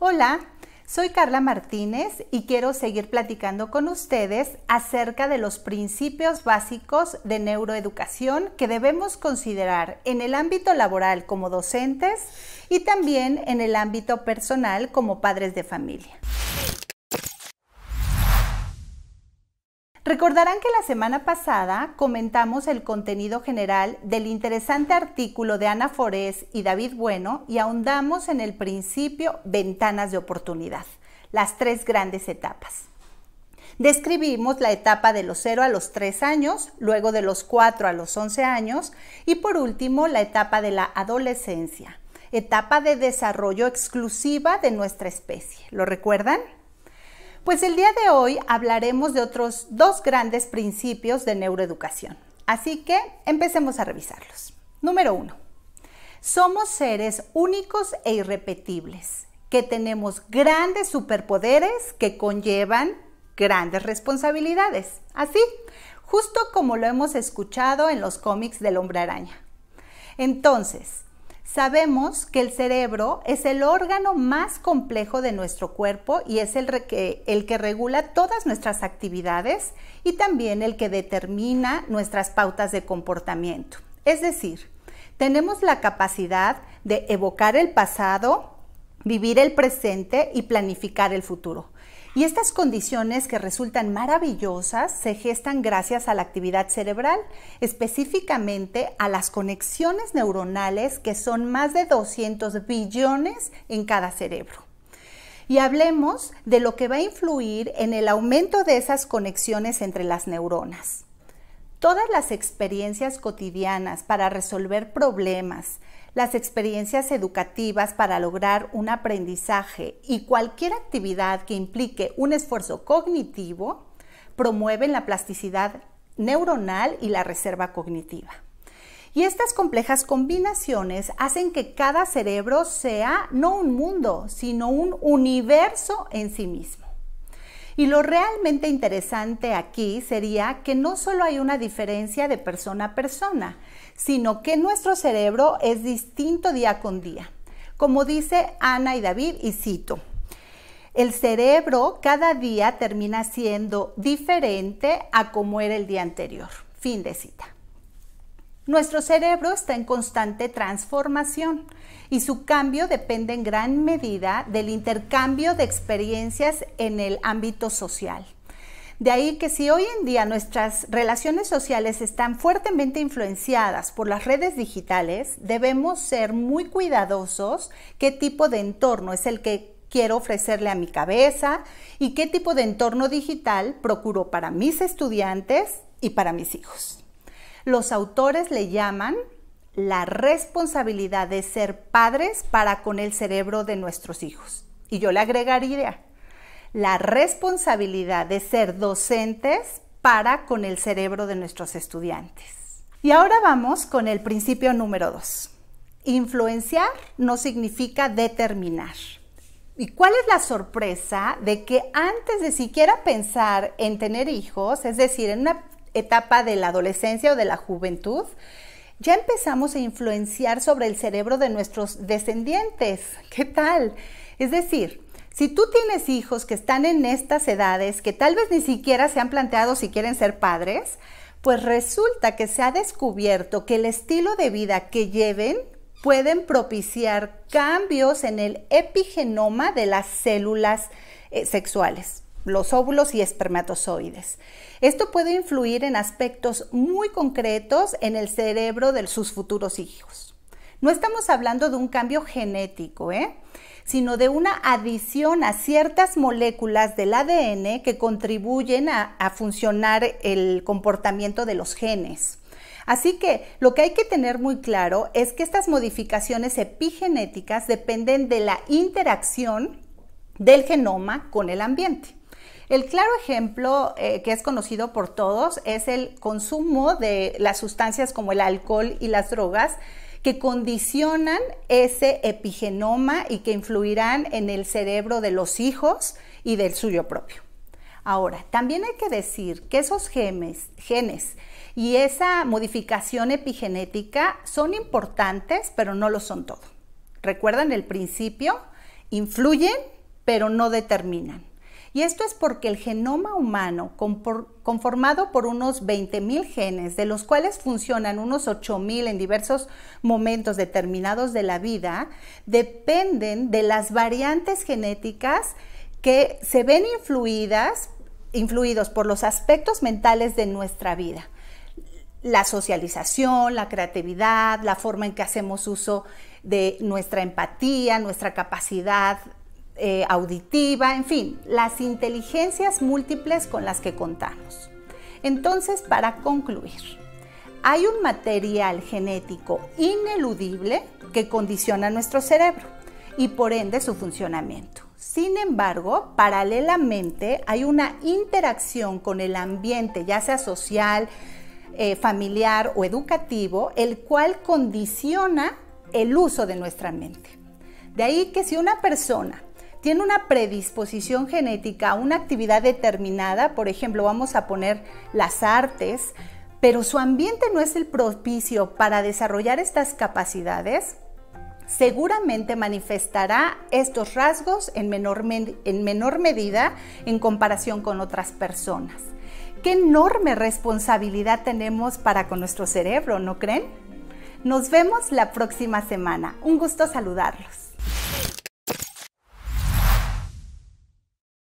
Hola, soy Carla Martínez y quiero seguir platicando con ustedes acerca de los principios básicos de neuroeducación que debemos considerar en el ámbito laboral como docentes y también en el ámbito personal como padres de familia. Recordarán que la semana pasada comentamos el contenido general del interesante artículo de Ana Forés y David Bueno y ahondamos en el principio ventanas de oportunidad, las tres grandes etapas. Describimos la etapa de los 0 a los 3 años, luego de los 4 a los 11 años y por último la etapa de la adolescencia, etapa de desarrollo exclusiva de nuestra especie. ¿Lo recuerdan? Pues el día de hoy hablaremos de otros dos grandes principios de neuroeducación. Así que empecemos a revisarlos. Número uno, somos seres únicos e irrepetibles, que tenemos grandes superpoderes que conllevan grandes responsabilidades. Así, justo como lo hemos escuchado en los cómics del hombre araña. Entonces, Sabemos que el cerebro es el órgano más complejo de nuestro cuerpo y es el, que, regula todas nuestras actividades y también el que determina nuestras pautas de comportamiento. Es decir, tenemos la capacidad de evocar el pasado, vivir el presente y planificar el futuro. Y estas condiciones que resultan maravillosas se gestan gracias a la actividad cerebral, específicamente a las conexiones neuronales que son más de 200 billones en cada cerebro y hablemos de lo que va a influir en el aumento de esas conexiones entre las neuronas. Todas las experiencias cotidianas para resolver problemas, las experiencias educativas para lograr un aprendizaje y cualquier actividad que implique un esfuerzo cognitivo promueven la plasticidad neuronal y la reserva cognitiva. Y estas complejas combinaciones hacen que cada cerebro sea no un mundo, sino un universo en sí mismo. Y lo realmente interesante aquí sería que no solo hay una diferencia de persona a persona, sino que nuestro cerebro es distinto día con día. Como dice Ana y David, y cito, el cerebro cada día termina siendo diferente a como era el día anterior. Fin de cita. Nuestro cerebro está en constante transformación y su cambio depende en gran medida del intercambio de experiencias en el ámbito social. De ahí que si hoy en día nuestras relaciones sociales están fuertemente influenciadas por las redes digitales, debemos ser muy cuidadosos qué tipo de entorno es el que quiero ofrecerle a mi cabeza y qué tipo de entorno digital procuro para mis estudiantes y para mis hijos. Los autores le llaman la responsabilidad de ser padres para con el cerebro de nuestros hijos. Y yo le agregaría la responsabilidad de ser docentes para con el cerebro de nuestros estudiantes. Y ahora vamos con el principio número dos: Influenciar no significa determinar. ¿Y cuál es la sorpresa de que antes de siquiera pensar en tener hijos, es decir, en una etapa de la adolescencia o de la juventud, ya empezamos a influenciar sobre el cerebro de nuestros descendientes. ¿Qué tal? Es decir, si tú tienes hijos que están en estas edades, que tal vez ni siquiera se han planteado si quieren ser padres, pues resulta que se ha descubierto que el estilo de vida que lleven pueden propiciar cambios en el epigenoma de las células eh, sexuales los óvulos y espermatozoides. Esto puede influir en aspectos muy concretos en el cerebro de sus futuros hijos. No estamos hablando de un cambio genético, ¿eh? sino de una adición a ciertas moléculas del ADN que contribuyen a, a funcionar el comportamiento de los genes. Así que lo que hay que tener muy claro es que estas modificaciones epigenéticas dependen de la interacción del genoma con el ambiente. El claro ejemplo eh, que es conocido por todos es el consumo de las sustancias como el alcohol y las drogas que condicionan ese epigenoma y que influirán en el cerebro de los hijos y del suyo propio. Ahora, también hay que decir que esos genes, genes y esa modificación epigenética son importantes, pero no lo son todo. Recuerdan el principio, influyen, pero no determinan. Y esto es porque el genoma humano, conformado por unos 20.000 genes, de los cuales funcionan unos 8.000 en diversos momentos determinados de la vida, dependen de las variantes genéticas que se ven influidas, influidos por los aspectos mentales de nuestra vida. La socialización, la creatividad, la forma en que hacemos uso de nuestra empatía, nuestra capacidad eh, auditiva, en fin, las inteligencias múltiples con las que contamos. Entonces, para concluir, hay un material genético ineludible que condiciona nuestro cerebro y por ende su funcionamiento. Sin embargo, paralelamente hay una interacción con el ambiente, ya sea social, eh, familiar o educativo, el cual condiciona el uso de nuestra mente. De ahí que si una persona tiene una predisposición genética a una actividad determinada, por ejemplo, vamos a poner las artes, pero su ambiente no es el propicio para desarrollar estas capacidades, seguramente manifestará estos rasgos en menor, en menor medida en comparación con otras personas. Qué enorme responsabilidad tenemos para con nuestro cerebro, ¿no creen? Nos vemos la próxima semana. Un gusto saludarlos.